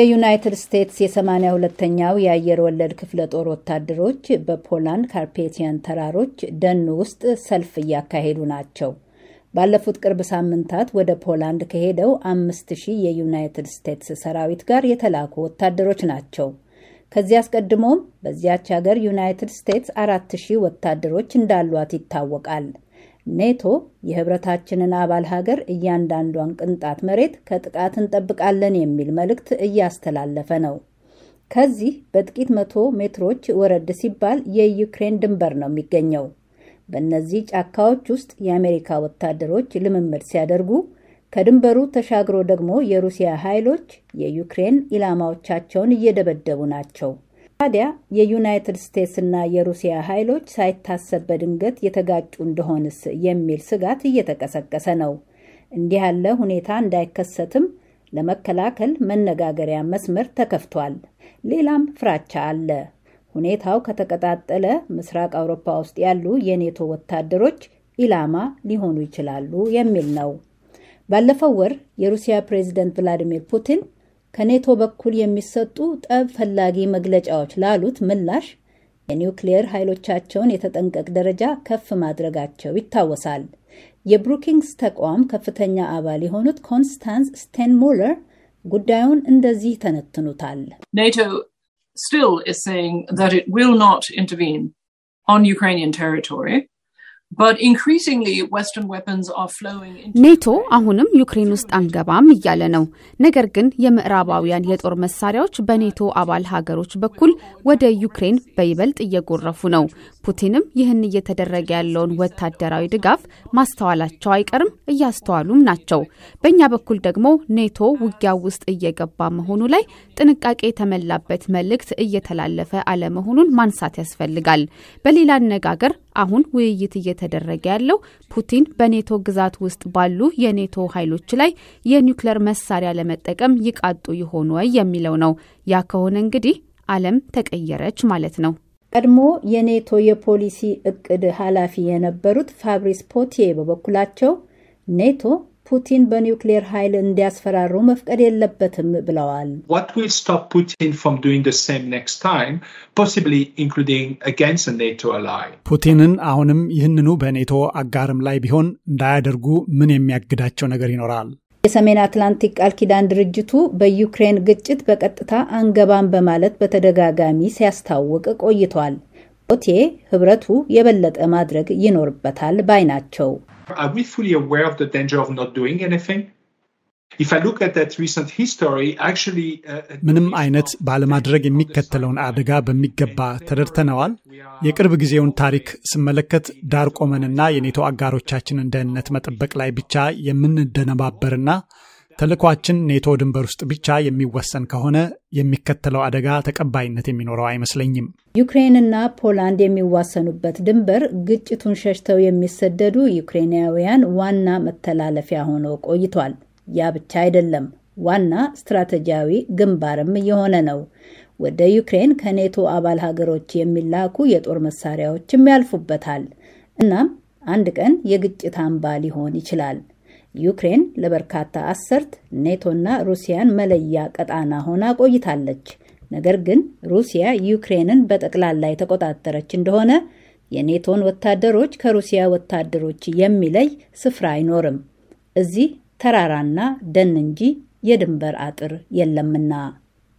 የዩናይትድ ስቴትስ የሰማንያ ሁለተኛው የአየር ወለድ ክፍለ ጦር ወታደሮች በፖላንድ ካርፔቲያን ተራሮች ደን ውስጥ ሰልፍ እያካሄዱ ናቸው። ባለፉት ቅርብ ሳምንታት ወደ ፖላንድ ከሄደው አምስት ሺህ የዩናይትድ ስቴትስ ሰራዊት ጋር የተላኩ ወታደሮች ናቸው። ከዚህ አስቀድሞም በዚያች ሀገር ዩናይትድ ስቴትስ አራት ሺህ ወታደሮች እንዳሏት ይታወቃል። ኔቶ የህብረታችንን አባል ሀገር እያንዳንዷን ቅንጣት መሬት ከጥቃት እንጠብቃለን የሚል መልእክት እያስተላለፈ ነው። ከዚህ በጥቂት መቶ ሜትሮች ወረድ ሲባል የዩክሬን ድንበር ነው የሚገኘው። በእነዚህ ጫካዎች ውስጥ የአሜሪካ ወታደሮች ልምምድ ሲያደርጉ፣ ከድንበሩ ተሻግሮ ደግሞ የሩሲያ ኃይሎች የዩክሬን ኢላማዎቻቸውን እየደበደቡ ናቸው። ታዲያ የዩናይትድ ስቴትስና የሩሲያ ኃይሎች ሳይታሰብ በድንገት የተጋጩ እንደሆንስ የሚል ስጋት እየተቀሰቀሰ ነው። እንዲህ ያለ ሁኔታ እንዳይከሰትም ለመከላከል መነጋገሪያ መስመር ተከፍቷል። ሌላም ፍራቻ አለ። ሁኔታው ከተቀጣጠለ ምስራቅ አውሮፓ ውስጥ ያሉ የኔቶ ወታደሮች ኢላማ ሊሆኑ ይችላሉ የሚል ነው። ባለፈው ወር የሩሲያ ፕሬዝደንት ቭላዲሚር ፑቲን ከኔቶ በኩል የሚሰጡ ጠብ ፈላጊ መግለጫዎች ላሉት ምላሽ የኒውክሌየር ኃይሎቻቸውን የተጠንቀቅ ደረጃ ከፍ ማድረጋቸው ይታወሳል። የብሩኪንግስ ተቋም ከፍተኛ አባል የሆኑት ኮንስታንስ ስቴንሞለር ጉዳዩን እንደዚህ ተነትኑታል። ኔቶ ስቲል ኢዝ ሴይንግ ዛት ኢት ዊል ኖት ኢንተርቪን ኦን ዩክሬኒያን ቴሪቶሪ ኔቶ አሁንም ዩክሬን ውስጥ አንገባም እያለ ነው። ነገር ግን የምዕራባውያን የጦር መሳሪያዎች በኔቶ አባል ሀገሮች በኩል ወደ ዩክሬን በይበልጥ እየጎረፉ ነው። ፑቲንም ይህን እየተደረገ ያለውን ወታደራዊ ድጋፍ ማስተዋላቸው አይቀርም፣ እያስተዋሉም ናቸው። በእኛ በኩል ደግሞ ኔቶ ውጊያ ውስጥ እየገባ መሆኑ ላይ ጥንቃቄ የተሞላበት መልእክት እየተላለፈ አለመሆኑን ማንሳት ያስፈልጋል። በሌላ አነጋገር አሁን ውይይት እየተደረገ ያለው ፑቲን በኔቶ ግዛት ውስጥ ባሉ የኔቶ ኃይሎች ላይ የኒውክሌር መሳሪያ ለመጠቀም ይቃጡ ይሆን ወይ የሚለው ነው። ያ ከሆነ እንግዲህ ዓለም ተቀየረች ማለት ነው። ቀድሞ የኔቶ የፖሊሲ እቅድ ኃላፊ የነበሩት ፋብሪስ ፖቴ በበኩላቸው ኔቶ ፑቲን በኒውክሌር ኃይል እንዲያስፈራሩ መፍቀድ የለበትም ብለዋል። ፑቲንን አሁንም ይህንኑ በኔቶ አጋርም ላይ ቢሆን እንዳያደርጉ ምን የሚያግዳቸው ነገር ይኖራል? የሰሜን አትላንቲክ ቃል ኪዳን ድርጅቱ በዩክሬን ግጭት በቀጥታ አንገባም በማለት በተደጋጋሚ ሲያስታውቅ ቆይቷል። ቦቴ ህብረቱ የበለጠ ማድረግ ይኖርበታል ባይ ናቸው። Uh, ምንም አይነት ባለማድረግ የሚከተለውን አደጋ በሚገባ ተረድተነዋል። የቅርብ ጊዜውን ታሪክ ስመለከት ዳር ቆመንና የኔቶ አጋሮቻችንን ደህንነት መጠበቅ ላይ ብቻ የምንደነባበርና ተልኳችን ኔቶ ድንበር ውስጥ ብቻ የሚወሰን ከሆነ የሚከተለው አደጋ ተቀባይነት የሚኖረው አይመስለኝም። ዩክሬንና ፖላንድ የሚዋሰኑበት ድንበር ግጭቱን ሸሽተው የሚሰደዱ ዩክሬናውያን ዋና መተላለፊያ ሆኖ ቆይቷል። ያ ብቻ አይደለም፣ ዋና ስትራቴጂያዊ ግንባርም እየሆነ ነው። ወደ ዩክሬን ከኔቶ አባል ሀገሮች የሚላኩ የጦር መሳሪያዎችም ያልፉበታል። እናም አንድ ቀን የግጭት አምባ ሊሆን ይችላል። ዩክሬን ለበርካታ አሰርት ኔቶና ሩሲያን መለያ ቀጣና ሆና ቆይታለች። ነገር ግን ሩሲያ ዩክሬንን በጠቅላላ የተቆጣጠረች እንደሆነ የኔቶን ወታደሮች ከሩሲያ ወታደሮች የሚለይ ስፍራ አይኖርም። እዚህ ተራራና ደን እንጂ የድንበር አጥር የለምና